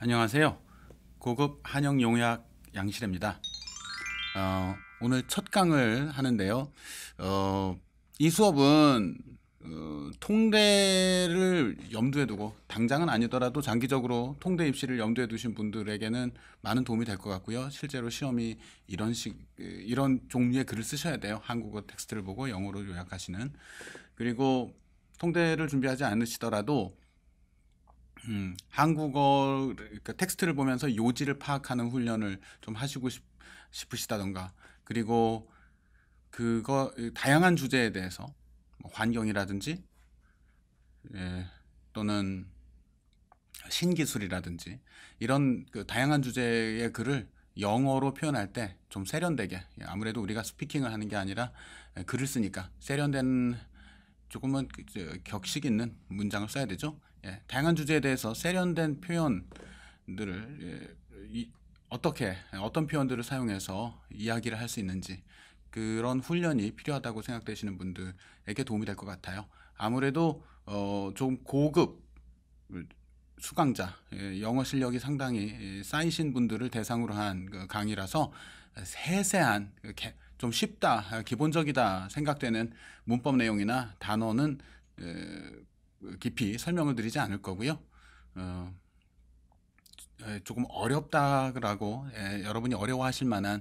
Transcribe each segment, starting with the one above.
안녕하세요. 고급 한영 용약 양실입니다. 어, 오늘 첫 강을 하는데요. 어, 이 수업은 어, 통대를 염두에 두고 당장은 아니더라도 장기적으로 통대 입시를 염두에 두신 분들에게는 많은 도움이 될 것 같고요. 실제로 시험이 이런 식 이런 종류의 글을 쓰셔야 돼요. 한국어 텍스트를 보고 영어로 요약하시는 그리고 통대를 준비하지 않으시더라도 음, 한국어 그러니까 텍스트를 보면서 요지를 파악하는 훈련을 좀 하시고 싶, 싶으시다던가 그리고 그거 다양한 주제에 대해서 뭐 환경이라든지 예, 또는 신기술이라든지 이런 그 다양한 주제의 글을 영어로 표현할 때 좀 세련되게 아무래도 우리가 스피킹을 하는 게 아니라 예, 글을 쓰니까 세련된 조금은 그 격식 있는 문장을 써야 되죠. 예, 다양한 주제에 대해서 세련된 표현들을 예, 이, 어떻게 어떤 표현들을 사용해서 이야기를 할 수 있는지 그런 훈련이 필요하다고 생각되시는 분들에게 도움이 될 것 같아요. 아무래도 어, 좀 고급 수강자 예, 영어 실력이 상당히 예, 쌓이신 분들을 대상으로 한그 강의라서 세세한 그 개, 좀 쉽다, 기본적이다 생각되는 문법 내용이나 단어는 깊이 설명을 드리지 않을 거고요. 어, 조금 어렵다라고 여러분이 어려워하실 만한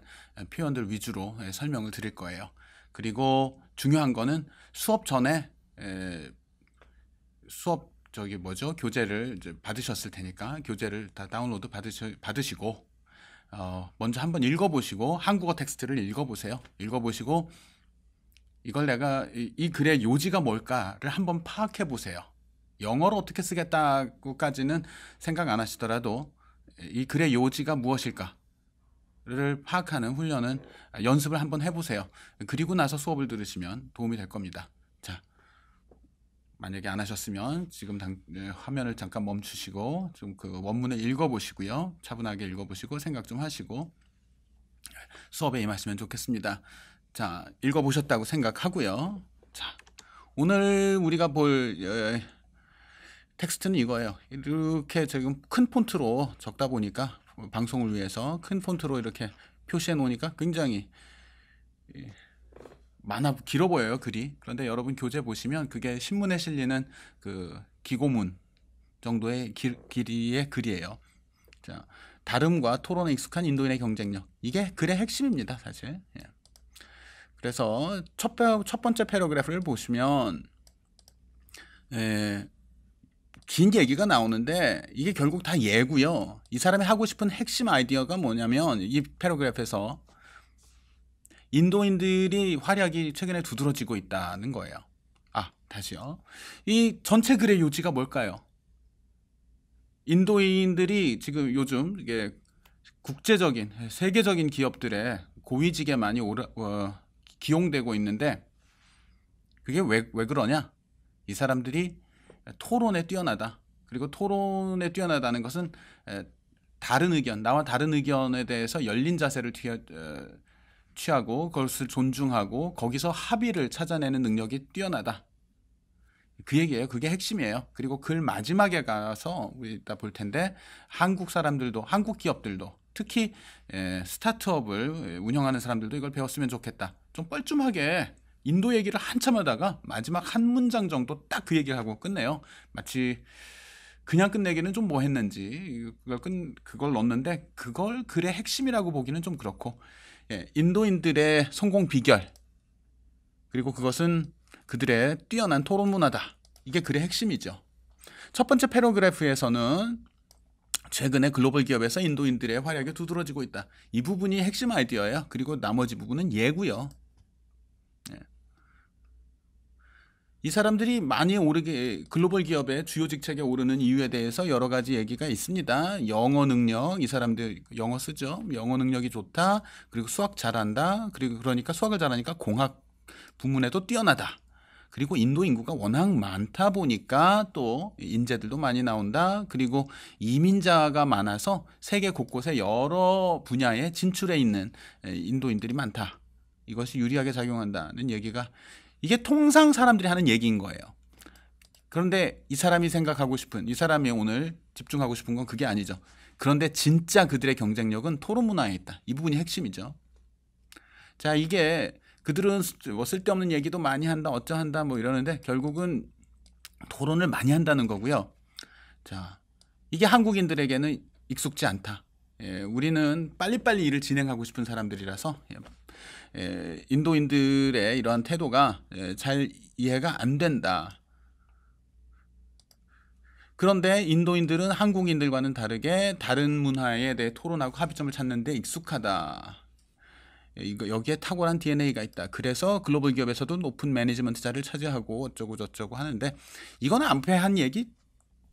표현들 위주로 설명을 드릴 거예요. 그리고 중요한 거는 수업 전에 수업 저기 뭐죠 교재를 받으셨을 테니까 교재를 다 다운로드 받으시, 고 어, 먼저 한번 읽어보시고 한국어 텍스트를 읽어보세요. 읽어보시고 이걸 내가 이, 이 글의 요지가 뭘까를 한번 파악해 보세요. 영어를 어떻게 쓰겠다고까지는 생각 안 하시더라도 이 글의 요지가 무엇일까를 파악하는 훈련은 아, 연습을 한번 해보세요. 그리고 나서 수업을 들으시면 도움이 될 겁니다. 자, 만약에 안 하셨으면 지금 당, 네, 화면을 잠깐 멈추시고 좀 그 원문을 읽어보시고요. 차분하게 읽어보시고 생각 좀 하시고 수업에 임하시면 좋겠습니다. 자, 읽어보셨다고 생각하고요. 자, 오늘 우리가 볼 에, 예, 텍스트는 이거예요. 이렇게 지금 큰 폰트로 적다 보니까 방송을 위해서 큰 폰트로 이렇게 표시해 놓으니까 굉장히 예. 많아 길어 보여요 글이 그런데 여러분 교재 보시면 그게 신문에 실리는 그 기고문 정도의 길, 길이의 글이에요. 자 다름과 토론에 익숙한 인도인의 경쟁력 이게 글의 핵심입니다 사실. 예. 그래서 첫, 첫 번째 패러그래프를 보시면 에, 예, 긴 얘기가 나오는데 이게 결국 다 예고요. 이 사람이 하고 싶은 핵심 아이디어가 뭐냐면 이 패러그래프에서 인도인들이 활약이 최근에 두드러지고 있다는 거예요. 아, 다시요. 이 전체 글의 요지가 뭘까요? 인도인들이 지금 요즘 이게 국제적인 세계적인 기업들의 고위직에 많이 오라, 어, 기용되고 있는데 그게 왜, 왜 그러냐? 이 사람들이 토론에 뛰어나다. 그리고 토론에 뛰어나다는 것은 다른 의견, 나와 다른 의견에 대해서 열린 자세를 뒤에, 취하고 그것을 존중하고 거기서 합의를 찾아내는 능력이 뛰어나다. 그 얘기예요. 그게 핵심이에요. 그리고 글 마지막에 가서 우리 이따 볼 텐데 한국 사람들도 한국 기업들도 특히 예, 스타트업을 운영하는 사람들도 이걸 배웠으면 좋겠다. 좀 뻘쭘하게 인도 얘기를 한참 하다가 마지막 한 문장 정도 딱 그 얘기를 하고 끝내요. 마치 그냥 끝내기는 좀 뭐 했는지 그걸 끈 그걸 넣는데 그걸 글의 핵심이라고 보기는 좀 그렇고 예, 인도인들의 성공 비결 그리고 그것은 그들의 뛰어난 토론 문화다. 이게 글의 핵심이죠. 첫 번째 패러그래프에서는 최근에 글로벌 기업에서 인도인들의 활약이 두드러지고 있다. 이 부분이 핵심 아이디어예요. 그리고 나머지 부분은 예고요. 이 사람들이 많이 오르게 글로벌 기업의 주요 직책에 오르는 이유에 대해서 여러 가지 얘기가 있습니다. 영어 능력, 이 사람들 영어 쓰죠. 영어 능력이 좋다. 그리고 수학 잘한다. 그리고 그러니까 수학을 잘하니까 공학 부문에도 뛰어나다. 그리고 인도 인구가 워낙 많다 보니까 또 인재들도 많이 나온다. 그리고 이민자가 많아서 세계 곳곳에 여러 분야에 진출해 있는 인도인들이 많다. 이것이 유리하게 작용한다는 얘기가 이게 통상 사람들이 하는 얘기인 거예요. 그런데 이 사람이 생각하고 싶은 이 사람이 오늘 집중하고 싶은 건 그게 아니죠. 그런데 진짜 그들의 경쟁력은 토론 문화에 있다. 이 부분이 핵심이죠. 자, 이게 그들은 뭐 쓸데없는 얘기도 많이 한다, 어쩌한다 뭐 이러는데 결국은 토론을 많이 한다는 거고요. 자, 이게 한국인들에게는 익숙지 않다. 예, 우리는 빨리빨리 일을 진행하고 싶은 사람들이라서 예, 인도인들의 이러한 태도가 잘 이해가 안 된다. 그런데 인도인들은 한국인들과는 다르게 다른 문화에 대해 토론하고 합의점을 찾는 데 익숙하다. 이거 여기에 탁월한 DNA가 있다. 그래서 글로벌 기업에서도 높은 매니지먼트 자리를 차지하고 어쩌고 저쩌고 하는데 이거는 안패한 얘기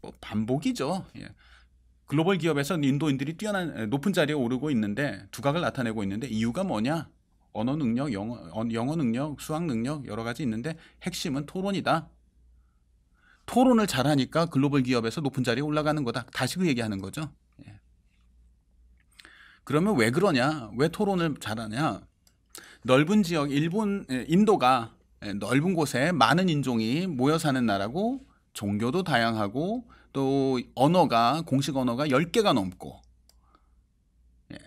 뭐 반복이죠. 예. 글로벌 기업에서 인도인들이 뛰어난 높은 자리에 오르고 있는데 두각을 나타내고 있는데 이유가 뭐냐? 언어 능력, 영어, 어, 영어 능력, 수학 능력 여러 가지 있는데 핵심은 토론이다. 토론을 잘하니까 글로벌 기업에서 높은 자리에 올라가는 거다. 다시 그 얘기하는 거죠. 예. 그러면 왜 그러냐? 왜 토론을 잘하냐? 넓은 지역, 일본, 예, 인도가 예, 넓은 곳에 많은 인종이 모여 사는 나라고 종교도 다양하고 또 언어가 공식 언어가 열개가 넘고 예.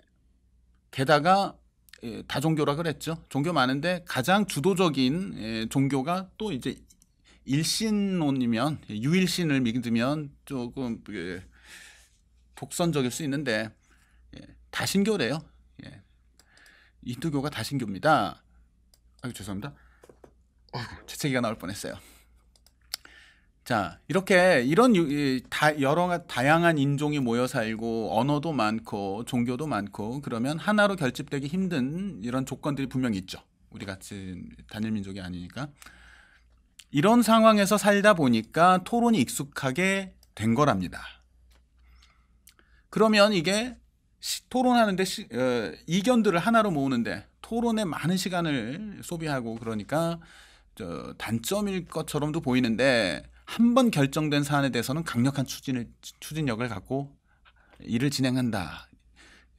게다가 예, 다종교라 그랬죠. 종교 많은데 가장 주도적인 예, 종교가 또 이제 일신론이면 예, 유일신을 믿으면 조금 독선적일 수 있는데 다신교래요. 이두교가 다신교입니다. 아유 죄송합니다. 어, 재채기가 나올 뻔했어요. 자, 이렇게 이런 다 여러 다양한 인종이 모여 살고 언어도 많고 종교도 많고 그러면 하나로 결집되기 힘든 이런 조건들이 분명히 있죠. 우리 같이 단일 민족이 아니니까. 이런 상황에서 살다 보니까 토론이 익숙하게 된 거랍니다. 그러면 이게 토론하는데 시, 어, 이견들을 하나로 모으는데 토론에 많은 시간을 소비하고 그러니까 저 단점일 것처럼도 보이는데 한번 결정된 사안에 대해서는 강력한 추진을 추진력을 갖고 일을 진행한다.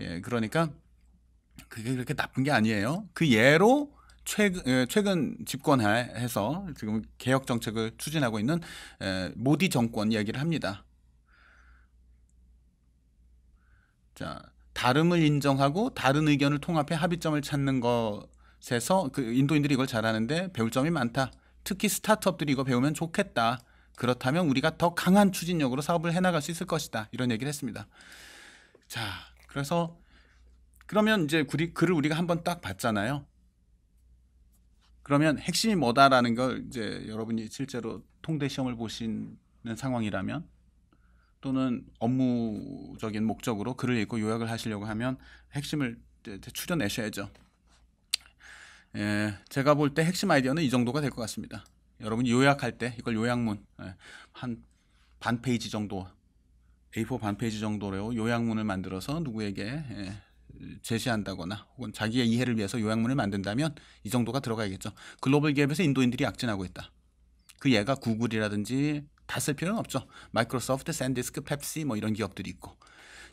예, 그러니까 그게 그렇게 나쁜 게 아니에요. 그 예로 최근, 예, 최근 집권해서 지금 개혁 정책을 추진하고 있는 예, 모디 정권 이야기를 합니다. 자, 다름을 인정하고 다른 의견을 통합해 합의점을 찾는 것에서 그 인도인들이 이걸 잘하는데 배울 점이 많다. 특히 스타트업들이 이거 배우면 좋겠다. 그렇다면 우리가 더 강한 추진력으로 사업을 해나갈 수 있을 것이다. 이런 얘기를 했습니다. 자, 그래서 그러면 이제 글을 우리가 한번 딱 봤잖아요. 그러면 핵심이 뭐다라는 걸 이제 여러분이 실제로 통대 시험을 보시는 상황이라면 또는 업무적인 목적으로 글을 읽고 요약을 하시려고 하면 핵심을 추려내셔야죠. 예, 제가 볼 때 핵심 아이디어는 이 정도가 될 것 같습니다. 여러분이 요약할 때 이걸 요약문 예, 한반 페이지 정도 A4 반 페이지 정도로 요약문을 만들어서 누구에게 예, 제시한다거나 혹은 자기의 이해를 위해서 요약문을 만든다면 이 정도가 들어가야겠죠. 글로벌 기업에서 인도인들이 약진하고 있다. 그 예가 구글이라든지 다 쓸 필요는 없죠. 마이크로소프트, 샌디스크, 펩시 뭐 이런 기업들이 있고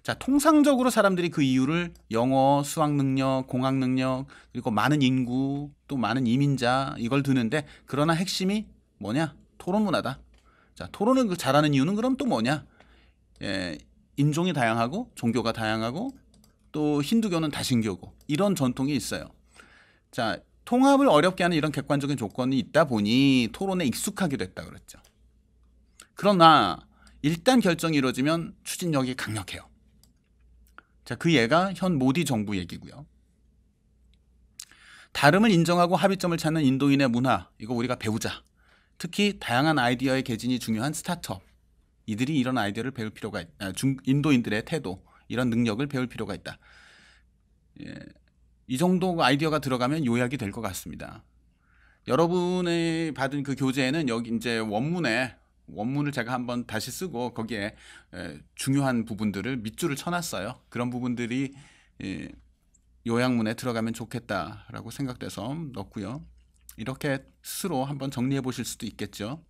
자, 통상적으로 사람들이 그 이유를 영어, 수학 능력, 공학 능력, 그리고 많은 인구, 또 많은 이민자 이걸 드는데 그러나 핵심이 뭐냐? 토론 문화다. 자, 토론을 그 잘하는 이유는 그럼 또 뭐냐? 예, 인종이 다양하고 종교가 다양하고 또 힌두교는 다신교고 이런 전통이 있어요. 자, 통합을 어렵게 하는 이런 객관적인 조건이 있다 보니 토론에 익숙하게 됐다 그랬죠. 그러나 일단 결정이 이루어지면 추진력이 강력해요. 자, 그 예가 현 모디 정부 얘기고요. 다름을 인정하고 합의점을 찾는 인도인의 문화, 이거 우리가 배우자. 특히 다양한 아이디어의 개진이 중요한 스타트업. 이들이 이런 아이디어를 배울 필요가 있, 아, 중, 인도인들의 태도, 이런 능력을 배울 필요가 있다. 예, 이 정도 아이디어가 들어가면 요약이 될 것 같습니다. 여러분의 받은 그 교재에는 여기 이제 원문에 원문을 제가 한번 다시 쓰고 거기에 중요한 부분들을 밑줄을 쳐놨어요. 그런 부분들이 요양문에 들어가면 좋겠다라고 생각돼서 넣고요. 이렇게 스스로 한번 정리해 보실 수도 있겠죠.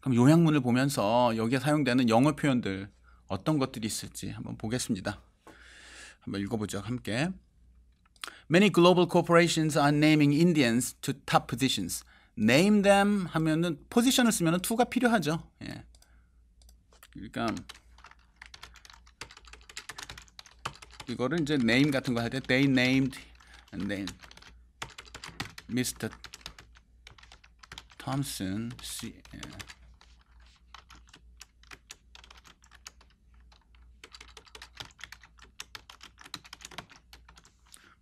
그럼 요양문을 보면서 여기에 사용되는 영어 표현들 어떤 것들이 있을지 한번 보겠습니다. 한번 읽어보죠. 함께. Many global corporations are naming Indians to top positions. name them 하면은 포지션을 쓰면은 to가 필요하죠. 예. 그러니까 이거를 이제 name 같은 거 할 때 they named and then Mr. Thompson C 예.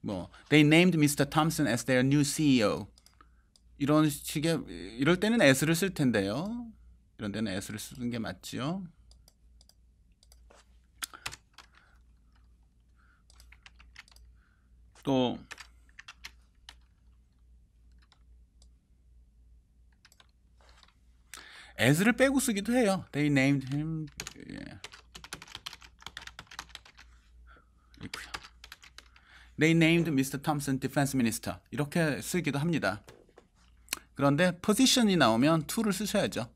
뭐 they named Mr. Thompson as their new CEO. 이런 식의 이럴 때는 s를 쓸 텐데요. 이런 데는 s를 쓰는 게 맞지요. 또 as를 빼고 쓰기도 해요. They named him. 예. 있고요. They named Mr. Thompson defense minister. 이렇게 쓰기도 합니다. 그런데 position이 나오면 to를 쓰셔야죠.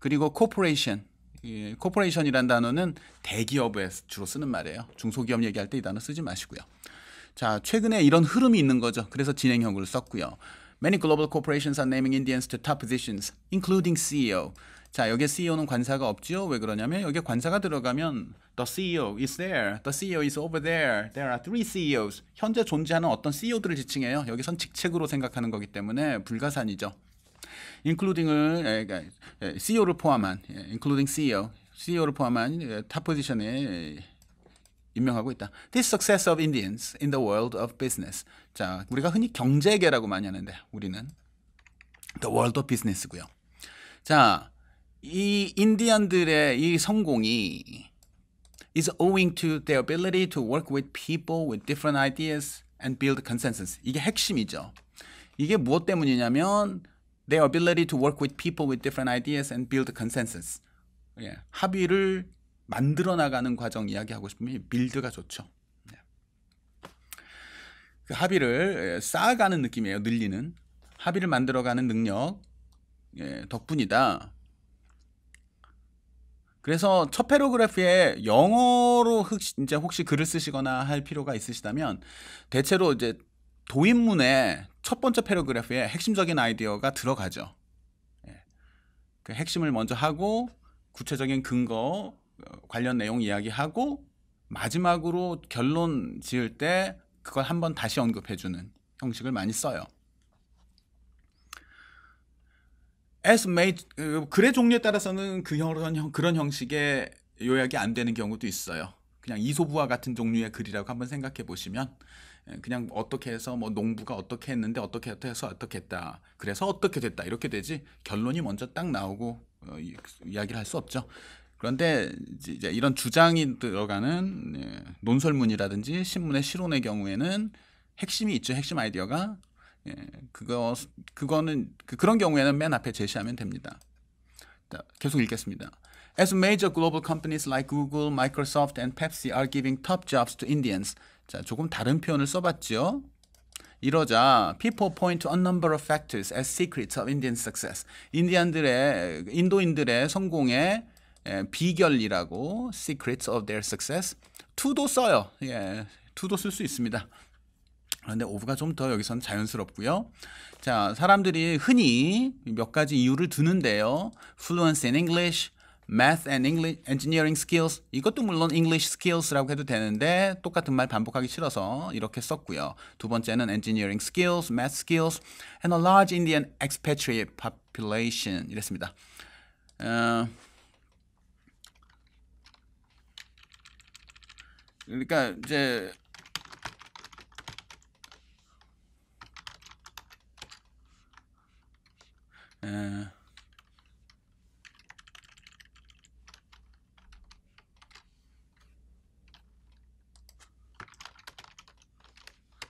그리고 corporation. corporation이란 단어는 대기업에 주로 쓰는 말이에요. 중소기업 얘기할 때 이 단어 쓰지 마시고요. 자, 최근에 이런 흐름이 있는 거죠. 그래서 진행형으로 썼고요. Many global corporations are naming Indians to top positions, including CEO. 자, 여기에 CEO는 관사가 없지요. 왜 그러냐면 여기에 관사가 들어가면 the CEO is there, the CEO is over there, there are three CEOs. 현재 존재하는 어떤 CEO들을 지칭해요. 여기선 직책으로 생각하는 거기 때문에 불가산이죠. including을 CEO를 포함한 including CEO, CEO를 포함한 탑 포지션에 임명하고 있다. This success of Indians in the world of business. 자, 우리가 흔히 경제계라고 많이 하는데 우리는 the world of business고요. 자, 이 인디언들의 이 성공이 is owing to their ability to work with people with different ideas and build consensus. 이게 핵심이죠. 이게 무엇 때문이냐면 their ability to work with people with different ideas and build consensus. 예, 합의를 만들어 나가는 과정 이야기하고 싶으면 빌드가 좋죠. 예. 그 합의를 쌓아가는 느낌이에요. 늘리는 합의를 만들어가는 능력 예, 덕분이다. 그래서 첫 패러그래프에 영어로 혹시, 이제 혹시 글을 쓰시거나 할 필요가 있으시다면 대체로 이제 도입문에첫 번째 패러그래프에 핵심적인 아이디어가 들어가죠. 예. 그 핵심을 먼저 하고 구체적인 근거 어, 관련 내용 이야기하고 마지막으로 결론 지을 때 그걸 한번 다시 언급해주는 형식을 많이 써요. as may 글의 그, 종류에 따라서는 그런 그런 형식의 요약이 안 되는 경우도 있어요. 그냥 이소부와 같은 종류의 글이라고 한번 생각해 보시면 예, 그냥 어떻게 해서 뭐 농부가 어떻게 했는데 어떻게 해서 어떻게 했다. 그래서 어떻게 됐다. 이렇게 되지 결론이 먼저 딱 나오고 어, 이야기를 할 수 없죠. 그런데 이제 이런 주장이 들어가는 예, 논설문이라든지 신문의 실온의 경우에는 핵심이 있죠. 핵심 아이디어가 예, 그거 그거는 그런 경우에는 맨 앞에 제시하면 됩니다. 계속 읽겠습니다. As major global companies like Google, Microsoft, and Pepsi are giving top jobs to Indians. 자, 조금 다른 표현을 써봤죠. 이러자 people point to a number of factors as secrets of Indian success. 인디안들의 인도인들의 성공의 비결이라고 secrets of their success. to도 써요. 예, to도 쓸 수 있습니다. 그런데 오브가 좀 더 여기선 자연스럽고요. 자, 사람들이 흔히 몇 가지 이유를 두는데요 fluency in English, math and English, engineering skills. 이것도 물론 English skills라고 해도 되는데 똑같은 말 반복하기 싫어서 이렇게 썼고요. 두 번째는 engineering skills, math skills, and a large Indian expatriate population 이랬습니다. 어, 그러니까 이제 에,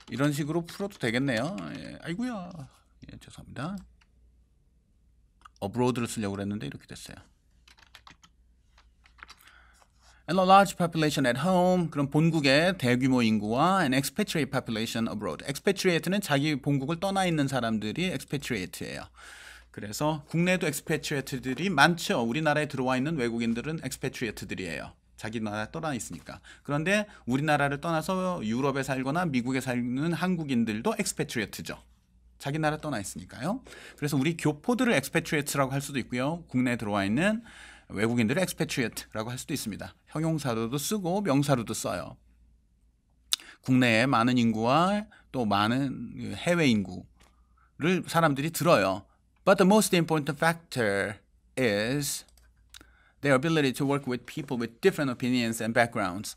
이런 식으로 풀어도 되겠네요. 예, 아이구야. 예, 죄송합니다. 어브로드를 쓰려고 했는데 이렇게 됐어요. and a large population at home 그럼 본국의 대규모 인구와 an expatriate population abroad. expatriate는 자기 본국을 떠나 있는 사람들이 expatriate예요. 그래서 국내에도 엑스패트리어트들이 많죠. 우리나라에 들어와 있는 외국인들은 엑스패트리어트들이에요. 자기 나라 에 떠나 있으니까. 그런데 우리나라를 떠나서 유럽에 살거나 미국에 사는 한국인들도 엑스패트리어트죠. 자기 나라 떠나 있으니까요. 그래서 우리 교포들을 엑스패트리어트라고 할 수도 있고요. 국내에 들어와 있는 외국인들을 엑스패트리어트라고 할 수도 있습니다. 형용사로도 쓰고 명사로도 써요. 국내에 많은 인구와 또 많은 해외 인구를 사람들이 들어요. But the most important factor is their ability to work with people with different opinions and backgrounds.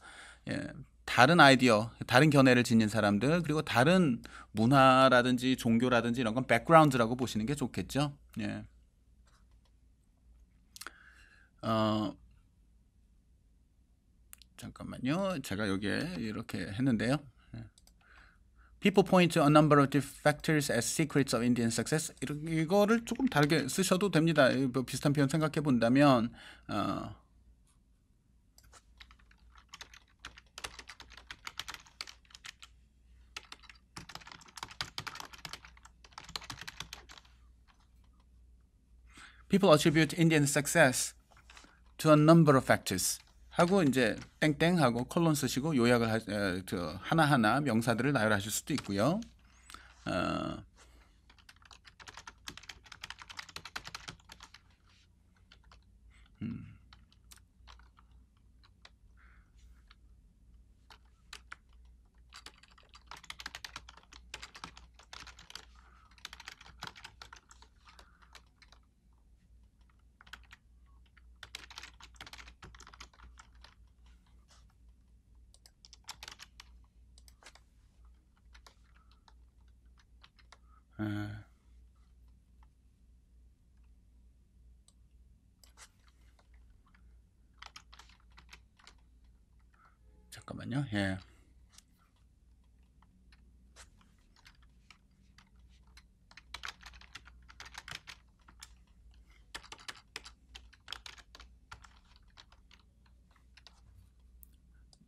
예, 다른 아이디어, 다른 견해를 지닌 사람들, 그리고 다른 문화라든지 종교라든지 이런 건 b a c k g r o u n d 라고 보시는 게 좋겠죠. 예. 어, 잠깐만요. 제가 여기에 이렇게 했는데요. People point to a number of factors as secrets of Indian success. 이거를 조금 다르게 쓰셔도 됩니다. 비슷한 표현 생각해 본다면 어, People attribute Indian success to a number of factors. 하고 이제 땡땡 하고 콜론 쓰시고 요약을 하, 저 하나하나 명사들을 나열하실 수도 있고요. 어, 음. 예. 잠깐만요. 예.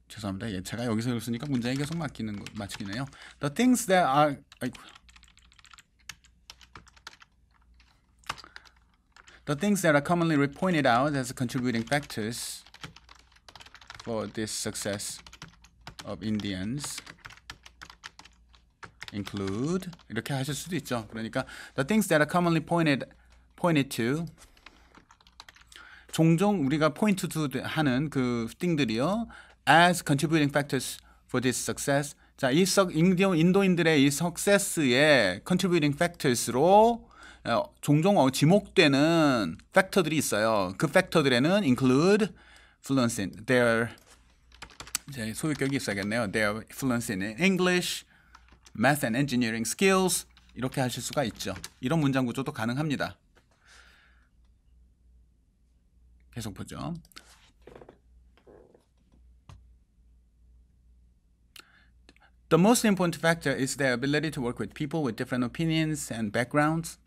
죄송합니다. 예, 제가 여기서 읽으니까 문장이 계속 막히는 거, 막히네요. The things that are 아이고 The things that are commonly pointed out as contributing factors for this success of Indians include 이렇게 하실 수도 있죠. 그러니까 the things that are commonly pointed pointed to 종종 우리가 point to 하는 그 thing들이요. as contributing factors for this success. 자, 이 인도 인도인들의 이 success의 contributing factors로 종종 지목되는 팩터들이 있어요. 그 팩터들에는 include fluency in their 이제 소유격이 있어야겠네요. their fluency in English, math and engineering skills 이렇게 하실 수가 있죠. 이런 문장 구조도 가능합니다. 계속 보죠. The most important factor is their ability to work with people with different opinions and backgrounds.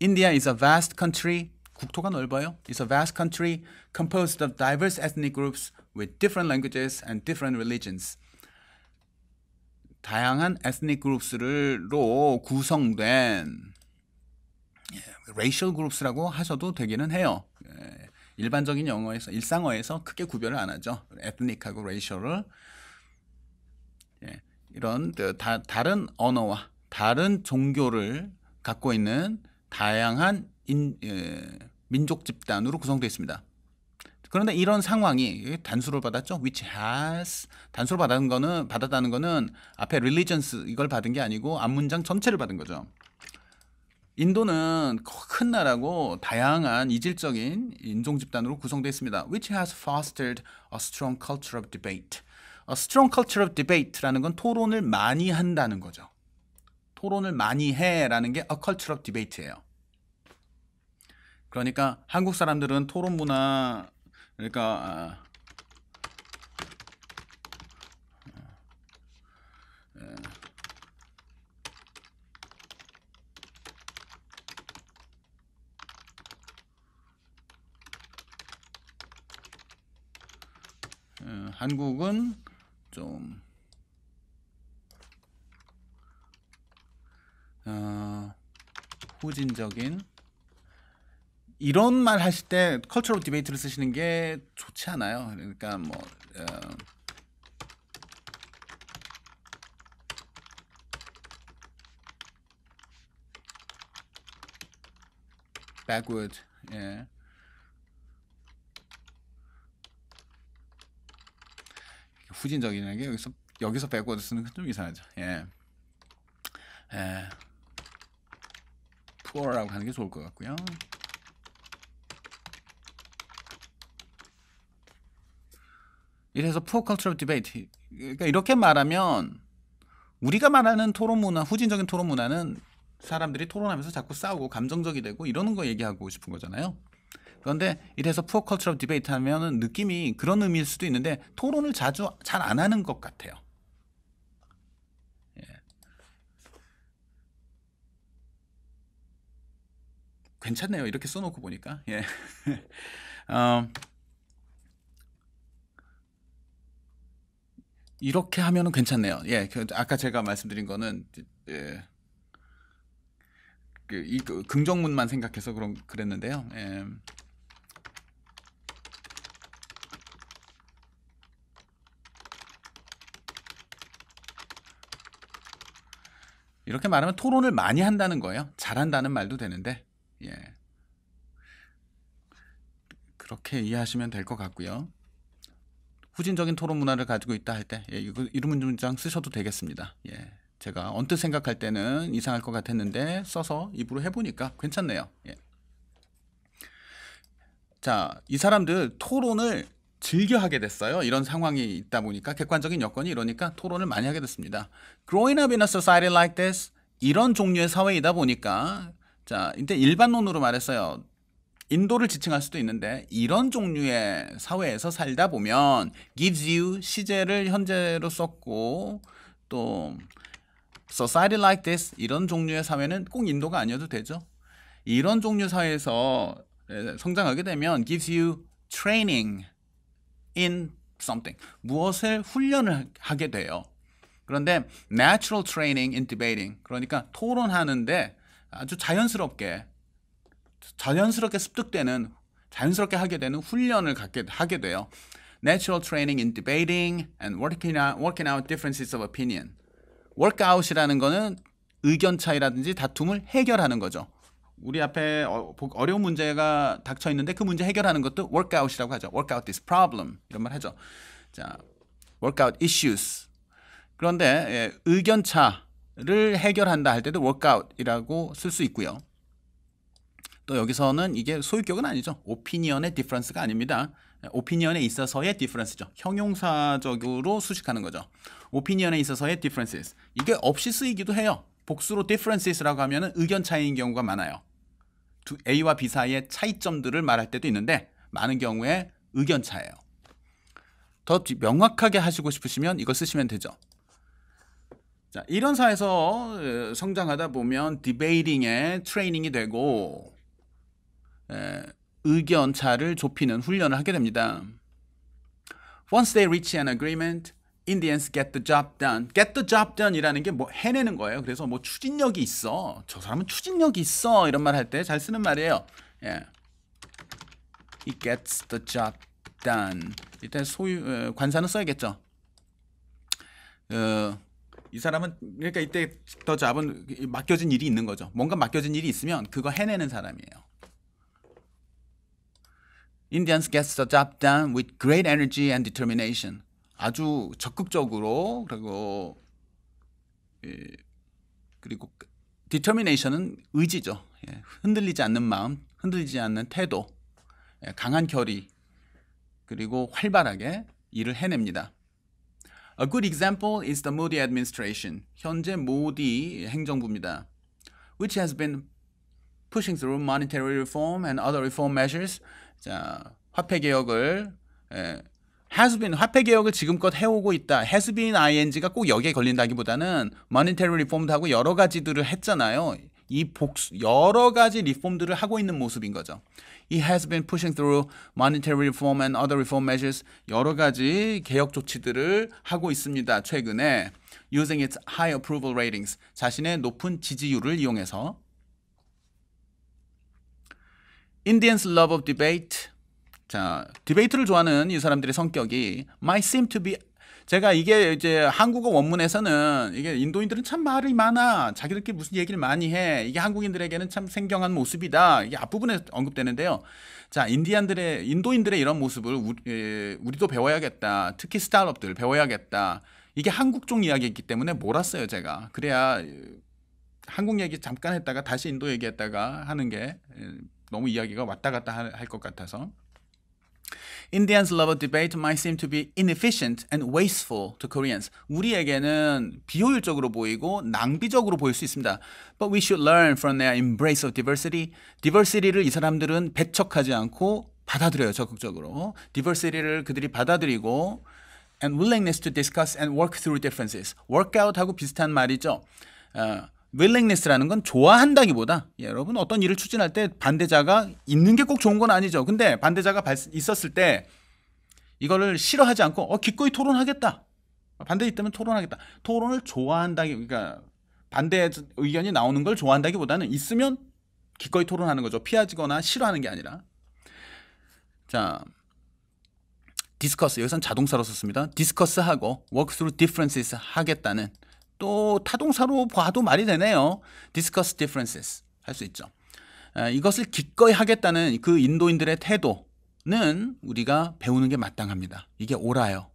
India is a vast country. 국토가 넓어요. It's a vast country composed of diverse ethnic groups with different languages and different religions. 다양한 ethnic groups로 구성된 racial groups라고 하셔도 되기는 해요. 일반적인 영어에서 일상어에서 크게 구별을 안 하죠. ethnic하고 racial을 이런 다, 다른 언어와 다른 종교를 갖고 있는 다양한 인, 에, 예, 민족 집단으로 구성되어 있습니다. 그런데 이런 상황이 단수를 받았죠. which has 단수를 받은 거는 받았다는 거는 앞에 religions 이걸 받은 게 아니고 앞문장 전체를 받은 거죠. 인도는 큰 나라고 다양한 이질적인 인종 집단으로 구성되어 있습니다. which has fostered a strong culture of debate. a strong culture of debate라는 건 토론을 많이 한다는 거죠. 토론을 많이 해라는 게 어컬트럭 디베이트예요. 그러니까 한국 사람들은 토론 문화 그러니까 어, 어, 어, 한국은 좀 어, 후진적인 이런 말 하실 때 컬처럴 디베이트를 쓰시는 게 좋지 않아요. 그러니까 뭐 어, backward 예. 후진적이라는 게 여기서 여기서 b a c 쓰는 건 좀 이상하죠. 예. 예. poor라고 하는 게 좋을 것 같고요. 이래서 poor cultural debate. 그러니까 이렇게 말하면 우리가 말하는 토론 문화, 후진적인 토론 문화는 사람들이 토론하면서 자꾸 싸우고 감정적이 되고 이러는 거 얘기하고 싶은 거잖아요. 그런데 이래서 poor cultural debate 하면 느낌이 그런 의미일 수도 있는데 토론을 자주 잘 안 하는 것 같아요. 괜찮네요. 이렇게 써놓고 보니까. 예. 어, 이렇게 하면 괜찮네요. 예, 그 아까 제가 말씀드린 거는 예, 그, 이, 그 긍정문만 생각해서 그런 그랬는데요. 예. 이렇게 말하면 토론을 많이 한다는 거예요. 잘한다는 말도 되는데 예. 그렇게 이해하시면 될 것 같고요. 후진적인 토론 문화를 가지고 있다 할 때, 예, 이거 이름 문장 쓰셔도 되겠습니다. 예. 제가 언뜻 생각할 때는 이상할 것 같았는데 써서 입으로 해보니까 괜찮네요. 예. 자, 이 사람들 토론을 즐겨 하게 됐어요. 이런 상황이 있다 보니까 객관적인 여건이 이러니까 토론을 많이 하게 됐습니다. Growing up in a society like this 이런 종류의 사회이다 보니까 자, 이제 일반론으로 말했어요. 인도를 지칭할 수도 있는데 이런 종류의 사회에서 살다 보면 gives you 시제를 현재로 썼고 또 society like this 이런 종류의 사회는 꼭 인도가 아니어도 되죠. 이런 종류 사회에서 성장하게 되면 gives you training in something 무엇을 훈련을 하게 돼요. 그런데 natural training in debating 그러니까 토론하는데 아주 자연스럽게 자연스럽게 습득되는 자연스럽게 하게 되는 훈련을 갖게 하게 돼요. Natural training in debating and working out, working out differences of opinion. workout이라는 거는 의견 차이라든지 다툼을 해결하는 거죠. 우리 앞에 어려운 문제가 닥쳐 있는데 그 문제 해결하는 것도 workout이라고 하죠. work out this problem 이런 말 하죠. 자, work out issues. 그런데 예, 의견 차를 해결한다 할 때도 workout이라고 쓸 수 있고요. 또 여기서는 이게 소유격은 아니죠. 오피니언의 difference가 아닙니다. 오피니언에 있어서의 difference죠. 형용사적으로 수식하는 거죠. 오피니언에 있어서의 differences. 이게 없이 쓰이기도 해요. 복수로 differences라고 하면 의견 차이인 경우가 많아요. 두 A와 B 사이의 차이점들을 말할 때도 있는데 많은 경우에 의견 차예요. 더 명확하게 하시고 싶으시면 이거 쓰시면 되죠. 자, 이런 사에서 회 성장하다 보면 디베이팅의 트레이닝이 되고 의견 차를 좁히는 훈련을 하게 됩니다. Once they reach an agreement, Indians get the job done. Get the job done이라는 게 뭐 해내는 거예요. 그래서 뭐 추진력이 있어. 저 사람은 추진력이 있어. 이런 말 할 때 잘 쓰는 말이에요. 예. He gets the job done. 일단 소유 관사는 써야겠죠. 어, 이 사람은 그러니까 이때 더 잡은 맡겨진 일이 있는 거죠. 뭔가 맡겨진 일이 있으면 그거 해내는 사람이에요. Indians get the job done with great energy and determination. 아주 적극적으로 그리고 예, 그리고 determination은 의지죠. 예, 흔들리지 않는 마음, 흔들리지 않는 태도, 예, 강한 결의 그리고 활발하게 일을 해냅니다. A good example is the Modi administration. 현재 모디 행정부입니다. which has been pushing through monetary reform and other reform measures. 자, 화폐 개혁을 예, has been 화폐 개혁을 지금껏 해오고 있다. has been ing가 꼭 여기에 걸린다기보다는 monetary reform도 하고 여러 가지들을 했잖아요. 이 복수 여러 가지 리폼들을 하고 있는 모습인 거죠. He has been pushing through monetary reform and other reform measures 여러 가지 개혁 조치들을 하고 있습니다. 최근에 using its high approval ratings 자신의 높은 지지율을 이용해서 Indians love of debate 자, 디베이트를 좋아하는 이 사람들의 성격이 might seem to be 제가 이게 이제 한국어 원문에서는 이게 인도인들은 참 말이 많아. 자기들끼리 무슨 얘기를 많이 해. 이게 한국인들에게는 참 생경한 모습이다. 이게 앞부분에 언급되는데요. 자, 인디안들의, 인도인들의 이런 모습을 우리, 예, 우리도 배워야겠다. 특히 스타트업들 배워야겠다. 이게 한국종 이야기이기 때문에 몰았어요, 제가. 그래야 예, 한국 얘기 잠깐 했다가 다시 인도 얘기했다가 하는 게 예, 너무 이야기가 왔다 갔다 할 것 같아서. Indians love debate might seem to be inefficient and wasteful to Koreans. 우리에게는 비효율적으로 보이고 낭비적으로 보일 수 있습니다. But we should learn from their embrace of diversity. diversity를 이 사람들은 배척하지 않고 받아들여요, 적극적으로. diversity를 그들이 받아들이고 and willingness to discuss and work through differences. workout하고 비슷한 말이죠. 어, willingness라는 건 좋아한다기보다 예, 여러분 어떤 일을 추진할 때 반대자가 있는 게 꼭 좋은 건 아니죠. 근데 반대자가 있었을 때 이거를 싫어하지 않고 어 기꺼이 토론하겠다. 반대 있다면 토론하겠다. 토론을 좋아한다기 그러니까 반대 의견이 나오는 걸 좋아한다기보다는 있으면 기꺼이 토론하는 거죠. 피하지거나 싫어하는 게 아니라. 자, 디스커스 여기선 자동사로 썼습니다. 디스커스하고 work t h r o u 하겠다는 또 타동사로 봐도 말이 되네요. discuss differences 할 수 있죠. 이것을 기꺼이 하겠다는 그 인도인들의 태도는 우리가 배우는 게 마땅합니다. 이게 옳아요.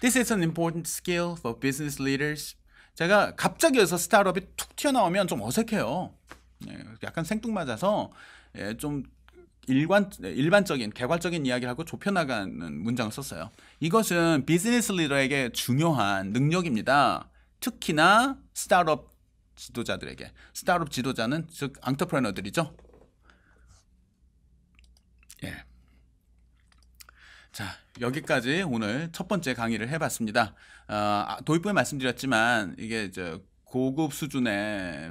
This is an important skill for business leaders. 제가 갑자기 여기서 스타트업이 툭 튀어나오면 좀 어색해요. 네, 약간 생뚱맞아서 예, 좀 일관 일반적인 개괄적인 이야기를 하고 좁혀 나가는 문장을 썼어요. 이것은 비즈니스 리더에게 중요한 능력입니다. 특히나 스타트업 지도자들에게 스타트업 지도자는 즉 앙터프레너들이죠. 예. 자 여기까지 오늘 첫 번째 강의를 해봤습니다. 어, 아, 도입부에 말씀드렸지만 이게 저 고급 수준의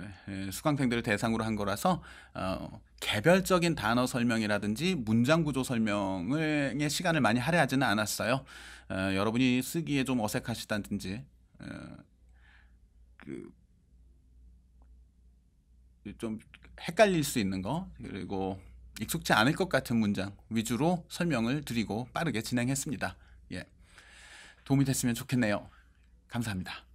수강생들을 대상으로 한 거라서 어, 개별적인 단어 설명이라든지 문장 구조 설명의 시간을 많이 할애하지는 않았어요. 어, 여러분이 쓰기에 좀 어색하시다든지 어, 그, 좀 헷갈릴 수 있는 거 그리고 익숙지 않을 것 같은 문장 위주로 설명을 드리고 빠르게 진행했습니다. 예, 도움이 됐으면 좋겠네요. 감사합니다.